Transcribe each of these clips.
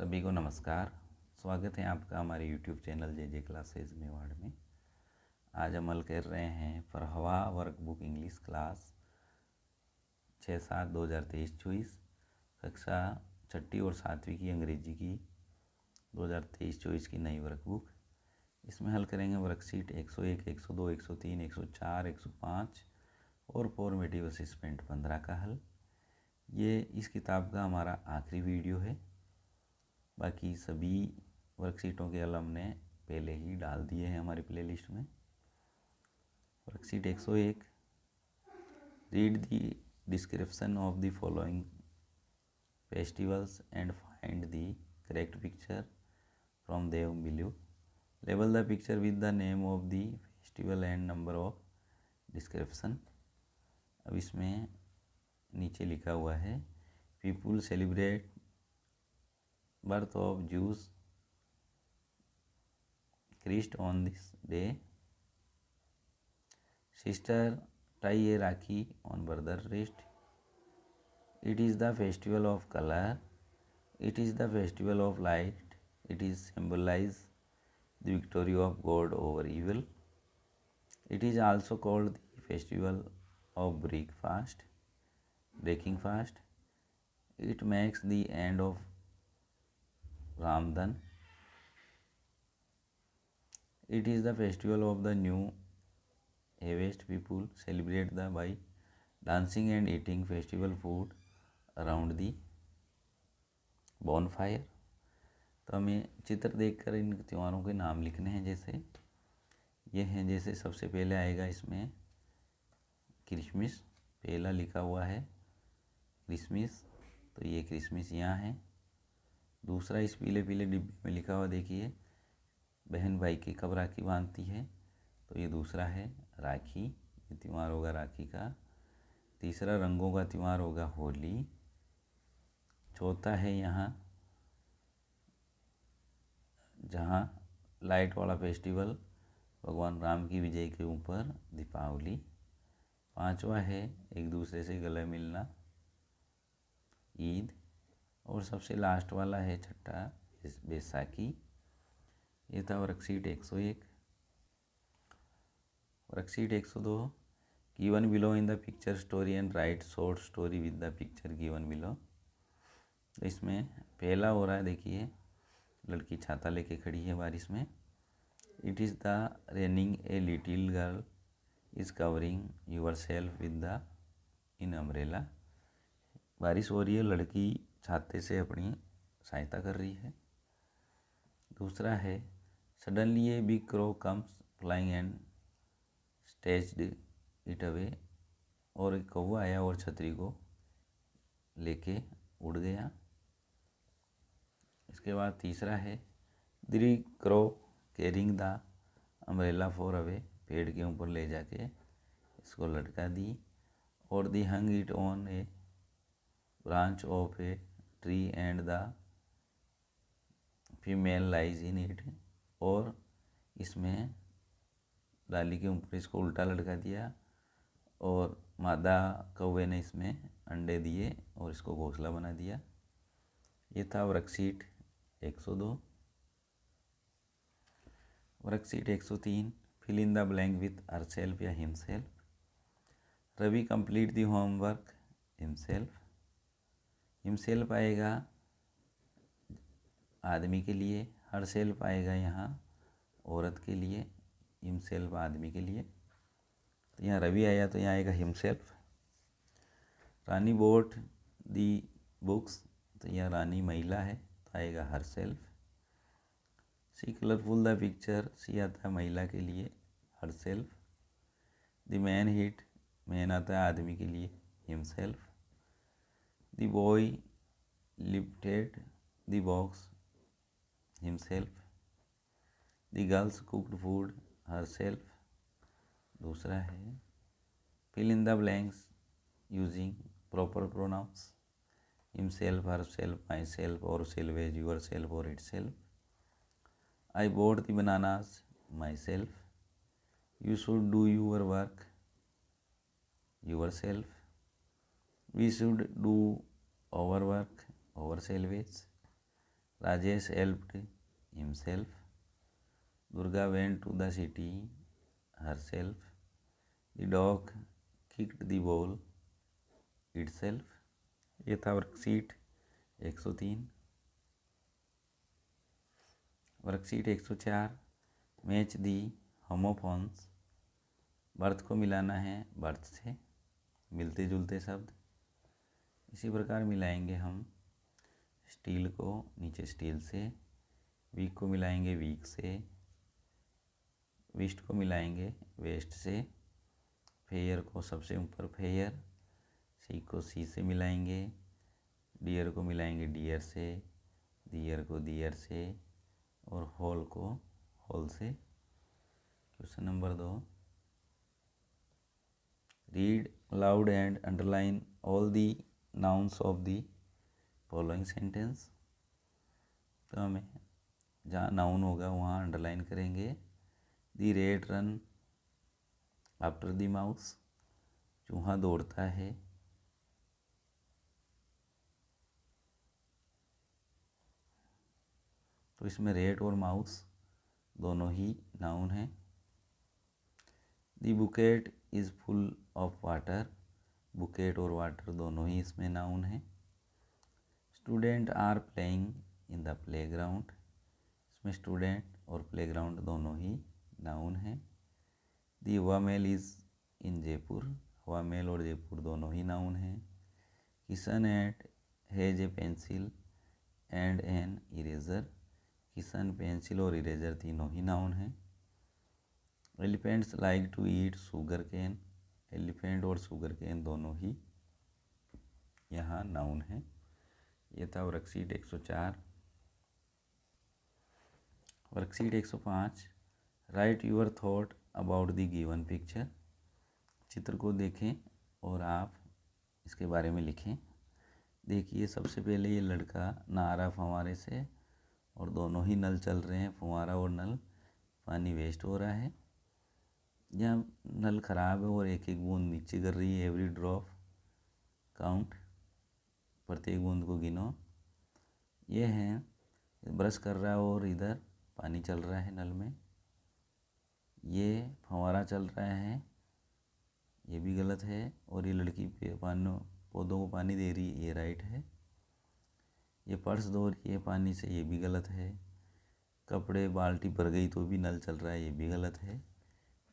सभी को नमस्कार स्वागत है आपका हमारे YouTube channel J J classes Mewar में आज अमल कर रहे हैं फरहवा वर्कबुक इंग्लिश क्लास छः सात दो हज़ार तेईस चौबीस कक्षा छठी और सातवीं की अंग्रेजी की दो हज़ार तेईस चौबीस की नई वर्कबुक इसमें हल करेंगे वर्कशीट एक सौ एक एक सौ दो एक सौ तीन एक सौ चार एक सौ पाँच और फॉर्मेटिव असिस्मेंट पंद्रह का हल ये इस किताब का हमारा आखिरी वीडियो है बाकी सभी वर्कशीटों के अलम ने पहले ही डाल दिए हैं हमारे प्ले लिस्ट में वर्कशीट एक सौ एक read the description of the following festivals and find the correct picture from the below label the picture with the name of the festival and number of description अब इसमें नीचे लिखा हुआ है people celebrate birth of Jews Christ on this day. Sister tie a rakhi on brother wrist. It is the festival of color. It is the festival of light. It is symbolize the victory of God over evil. It is also called the festival of breakfast, breaking fast. It makes the end of Ramadan. It is the festival of the new harvest. People celebrate the by dancing and eating festival food around the bonfire. तो हमें चित्र देखकर इन त्योहारों के नाम लिखने हैं जैसे ये हैं जैसे सबसे पहले आएगा इसमें क्रिसमस पहला लिखा हुआ है क्रिसमस तो ये क्रिसमस यहाँ है दूसरा इस पीले पीले डिब्बे में लिखा हुआ देखिए बहन भाई की कब राखी बांधती है तो ये दूसरा है राखी ये त्यौहार होगा राखी का तीसरा रंगों का त्यौहार होगा होली चौथा है यहाँ जहाँ लाइट वाला फेस्टिवल भगवान राम की विजय के ऊपर दीपावली पांचवा है एक दूसरे से गले मिलना ईद और सबसे लास्ट वाला है छठा बैसाखी ये था वर्कशीट एक सौ एक वर्कशीट एक सौ दो given below in the picture story and write short story with the picture given below तो इसमें पहला हो रहा है देखिए लड़की छाता लेके खड़ी है बारिश में it is the raining a little girl is covering yourself with the an umbrella बारिश हो रही है लड़की छाते से अपनी सहायता कर रही है दूसरा है suddenly a big crow comes flying and snatched it away और एक कौवा आया और छतरी को लेके उड़ गया इसके बाद तीसरा है the crow carrying the umbrella far away पेड़ के ऊपर ले जाके इसको लटका दी और the hung it on a branch of a tree and the female lies in it और इसमें लाली के ऊपर इसको उल्टा लटका दिया और मादा कौवे ने इसमें अंडे दिए और इसको घोंसला बना दिया ये था वर्कशीट 102 सौ दो वर्कशीट एक सौ तीन fill in the blank with herself या himself Ravi complete the homework himself him आएगा आदमी के लिए हर सेल्फ आएगा यहाँ औरत के लिए हिम सेल्फ आदमी के लिए तो यहाँ रवि आया तो यहाँ आएगा himself Rani bought the books तो यहाँ रानी महिला है तो आएगा herself she colourful the picture she आता है महिला के लिए herself the man hit man आता है आदमी के लिए himself the boy lifted the box himself the girls cooked food herself dusra hai fill in the blanks using proper pronouns himself herself myself or self as yourself or itself I bought the bananas myself you should do your work yourself we should do our work over salvage. Rajesh helped himself. Durga went to the city herself. The dog kicked the ball itself. ये था worksheet 103 worksheet 104 match the homophones birth को मिलाना है birth से मिलते जुलते शब्द इसी प्रकार मिलाएंगे हम स्टील को नीचे स्टील से वीक को मिलाएंगे वीक से वेस्ट को मिलाएंगे वेस्ट से फेयर को सबसे ऊपर फेयर सी को सी से मिलाएंगे डियर को मिलाएंगे डियर से दियर को दियर से और होल को होल से क्वेश्चन नंबर दो read aloud and underline all the nouns of the following sentence तो हमें जहाँ नाउन होगा वहाँ अंडरलाइन करेंगे the rat ran after the mouse चूहा दौड़ता है तो इसमें रेड और माउस दोनों ही नाउन हैं the bucket is full of water bucket और वाटर दोनों ही इसमें नाउन हैं student are playing in the playground इसमें स्टूडेंट और प्लेग्राउंड दोनों ही नाउन है the mail is in Jaipur हवा मेल और जयपुर दोनों ही नाउन हैं Kishan at has a pencil and an eraser Kishan pencil और इरेजर तीनों ही नाउन हैं elephants like to eat sugar cane elephant और शुगर कैन दोनों ही यहाँ नाउन है ये था वर्कशीट एक सौ चार वर्कशीट एक सौ पाँच write your thought about the given picture चित्र को देखें और आप इसके बारे में लिखें देखिए सबसे पहले ये लड़का नारा रहा फंवारे से और दोनों ही नल चल रहे हैं फुवारा और नल पानी वेस्ट हो रहा है या नल ख़राब है और एक एक बूंद नीचे गिर रही है एवरी ड्रॉप काउंट प्रत्येक बूंद को गिनो ये है ब्रश कर रहा है और इधर पानी चल रहा है नल में ये फंवारा चल रहा है ये भी गलत है और ये लड़की पानों पौधों को पानी दे रही है ये राइट है ये पर्स दो रही है पानी से ये भी गलत है कपड़े बाल्टी भर गई तो भी नल चल रहा है ये भी गलत है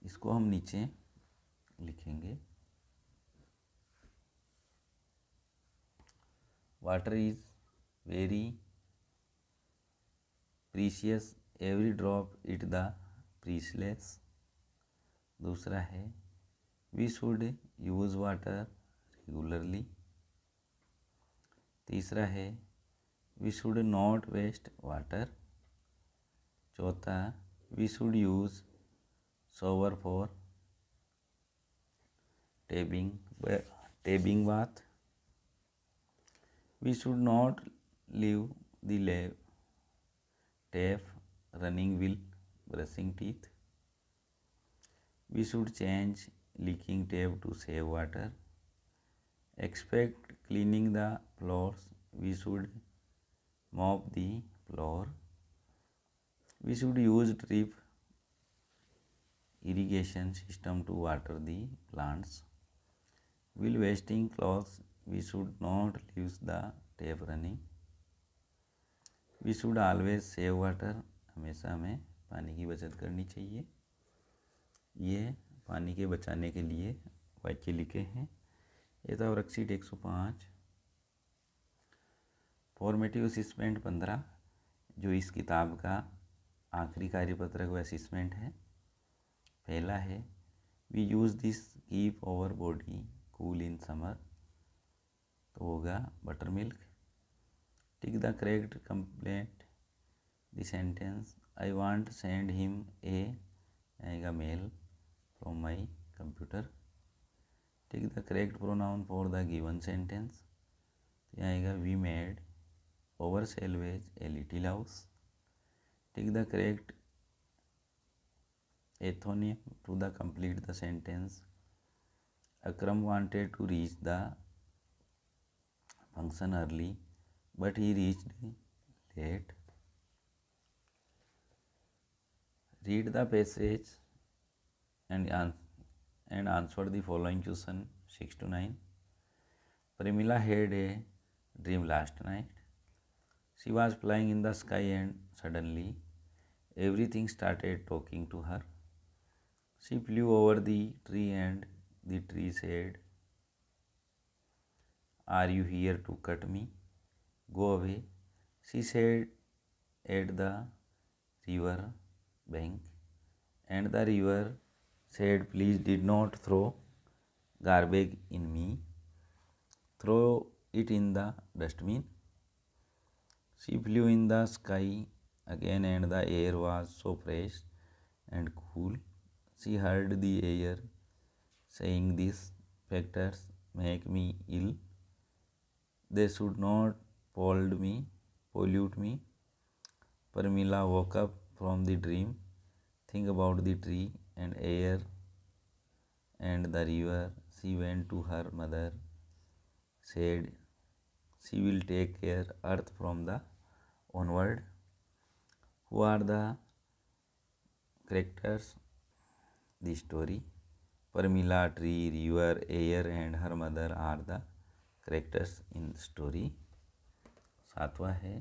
इसको हम नीचे लिखेंगे water is very precious every drop it the priceless दूसरा है we should use water regularly तीसरा है we should not waste water चौथा we should use shower for taking taking bath we should not leave the lab tap running while brushing teeth we should change leaking tap to save water expect cleaning the floors we should mop the floor we should use drip irrigation system to water the plants will wasting clothes we should not use the tap running we should always save water हमेशा हमें पानी की बचत करनी चाहिए ये पानी के बचाने के लिए वाक्य लिखे हैं एथावरक्सीट एक सौ पाँच फॉर्मेटिव असिस्मेंट पंद्रह जो इस किताब का आखिरी कार्यपत्रक व असिस्मेंट है पहला है we use this keep our body cool in summer तो होगा butter milk tick the correct complete sentence I want send him a आएगा mail from my computer tick the correct pronoun for the given sentence तो आएगा we made our selves a little house tick the correct antonym to the complete the sentence Akram wanted to reach the function early but he reached late read the passage and and answer the following question 6 to 9 Primila had a dream last night she was flying in the sky and suddenly everything started talking to her she flew over the tree and the tree said are you here to cut me? Go away, she said at the river bank. And the river said, Please did not throw garbage in me. Throw it in the dustbin. She flew in the sky again, and the air was so fresh and cool. She heard the air saying, These factors make me ill. They should not pollute me, pollute me. Permila woke up from the dream. Think about the tree and air and the river. She went to her mother, said, She will take care earth from the onward. Who are the characters? The story. Permila, tree, river, air, and her mother are the characters in story सातवा है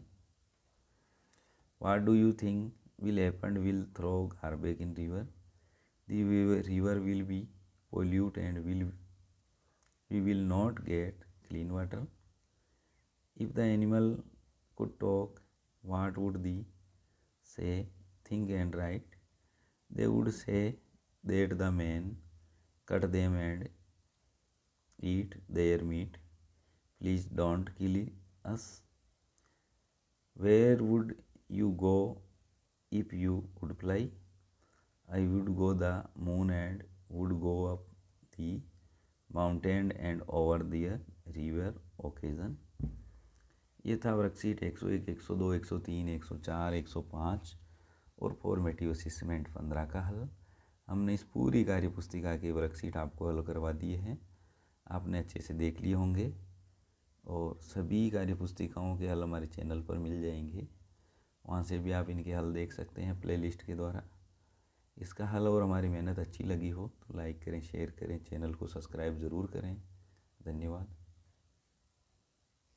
what do you think will happen will throw garbage in river the river will be pollute and will we will not get clean water if the animal could talk what would they say think and write they would say that the man cut them and eat their meat Please don't kill us. Where would you go if you would fly? I would go the moon and would go up the mountain and over the river occasion. ये था worksheet 101, 102, 103, 104, 105 और formative assessment 15 का हल हमने इस पूरी कार्य पुस्तिका की वर्कशीट आपको हल करवा दी है आपने अच्छे से देख लिए होंगे और सभी कार्य पुस्तिकाओं के हल हमारे चैनल पर मिल जाएंगे वहाँ से भी आप इनके हल देख सकते हैं प्लेलिस्ट के द्वारा इसका हल और हमारी मेहनत अच्छी लगी हो तो लाइक करें शेयर करें चैनल को सब्सक्राइब ज़रूर करें धन्यवाद